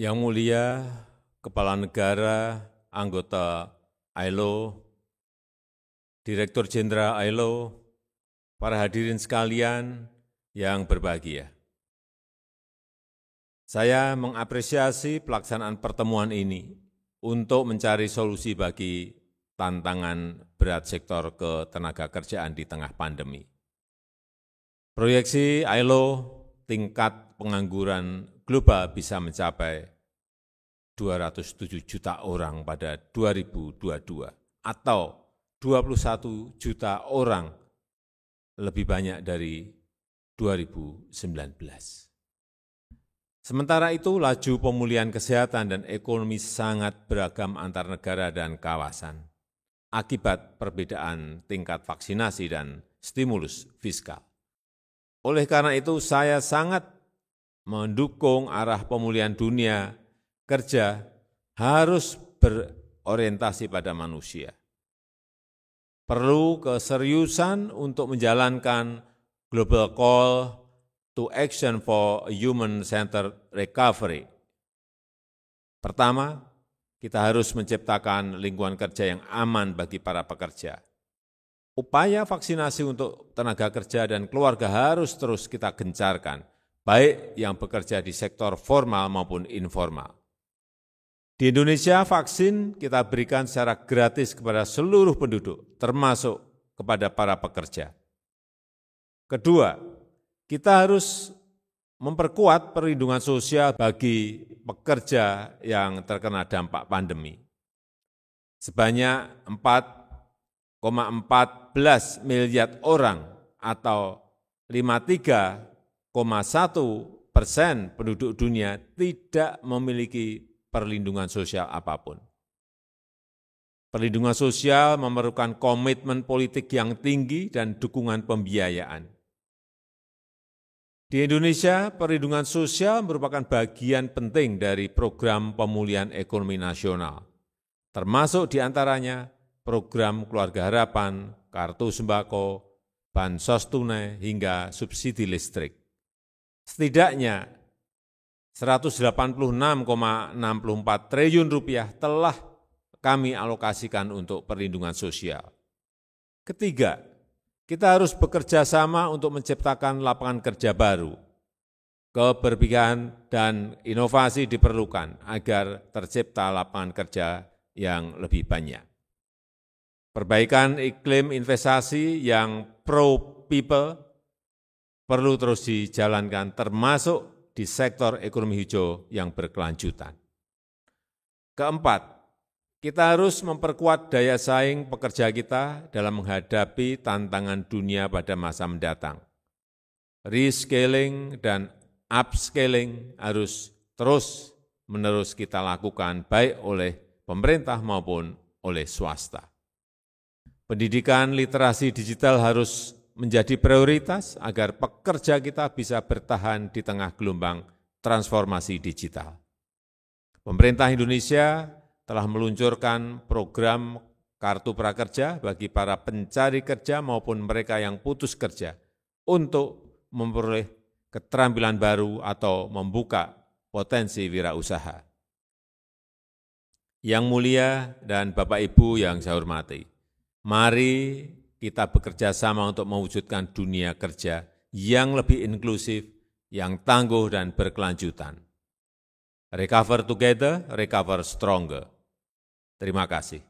Yang Mulia Kepala Negara, anggota ILO, Direktur Jenderal ILO, para hadirin sekalian yang berbahagia. Saya mengapresiasi pelaksanaan pertemuan ini untuk mencari solusi bagi tantangan berat sektor ketenaga kerjaan di tengah pandemi. Proyeksi ILO tingkat pengangguran global bisa mencapai 207 juta orang pada 2022 atau 21 juta orang lebih banyak dari 2019. Sementara itu, laju pemulihan kesehatan dan ekonomi sangat beragam antar negara dan kawasan akibat perbedaan tingkat vaksinasi dan stimulus fiskal. Oleh karena itu saya sangat mendukung arah pemulihan dunia kerja harus berorientasi pada manusia. Perlu keseriusan untuk menjalankan Global Call to Action for human center Recovery. Pertama, kita harus menciptakan lingkungan kerja yang aman bagi para pekerja upaya vaksinasi untuk tenaga kerja dan keluarga harus terus kita gencarkan, baik yang bekerja di sektor formal maupun informal. Di Indonesia, vaksin kita berikan secara gratis kepada seluruh penduduk, termasuk kepada para pekerja. Kedua, kita harus memperkuat perlindungan sosial bagi pekerja yang terkena dampak pandemi. Sebanyak 53,14 miliar orang atau 53,1 persen penduduk dunia tidak memiliki perlindungan sosial apapun. Perlindungan sosial memerlukan komitmen politik yang tinggi dan dukungan pembiayaan. Di Indonesia, perlindungan sosial merupakan bagian penting dari program pemulihan ekonomi nasional, termasuk diantaranya program Keluarga Harapan, kartu sembako, bansos tunai, hingga subsidi listrik. Setidaknya 186,64 triliun rupiah telah kami alokasikan untuk perlindungan sosial. Ketiga, kita harus bekerja sama untuk menciptakan lapangan kerja baru. Keberpihakan dan inovasi diperlukan agar tercipta lapangan kerja yang lebih banyak. Perbaikan iklim investasi yang pro people perlu terus dijalankan termasuk di sektor ekonomi hijau yang berkelanjutan. Keempat, kita harus memperkuat daya saing pekerja kita dalam menghadapi tantangan dunia pada masa mendatang. Rescaling dan upscaling harus terus menerus kita lakukan baik oleh pemerintah maupun oleh swasta. Pendidikan literasi digital harus menjadi prioritas agar pekerja kita bisa bertahan di tengah gelombang transformasi digital. Pemerintah Indonesia telah meluncurkan program kartu prakerja bagi para pencari kerja maupun mereka yang putus kerja untuk memperoleh keterampilan baru atau membuka potensi wirausaha. Yang mulia dan Bapak Ibu yang saya hormati, Mari kita bekerja sama untuk mewujudkan dunia kerja yang lebih inklusif, yang tangguh dan berkelanjutan. Recover together, recover stronger. Terima kasih.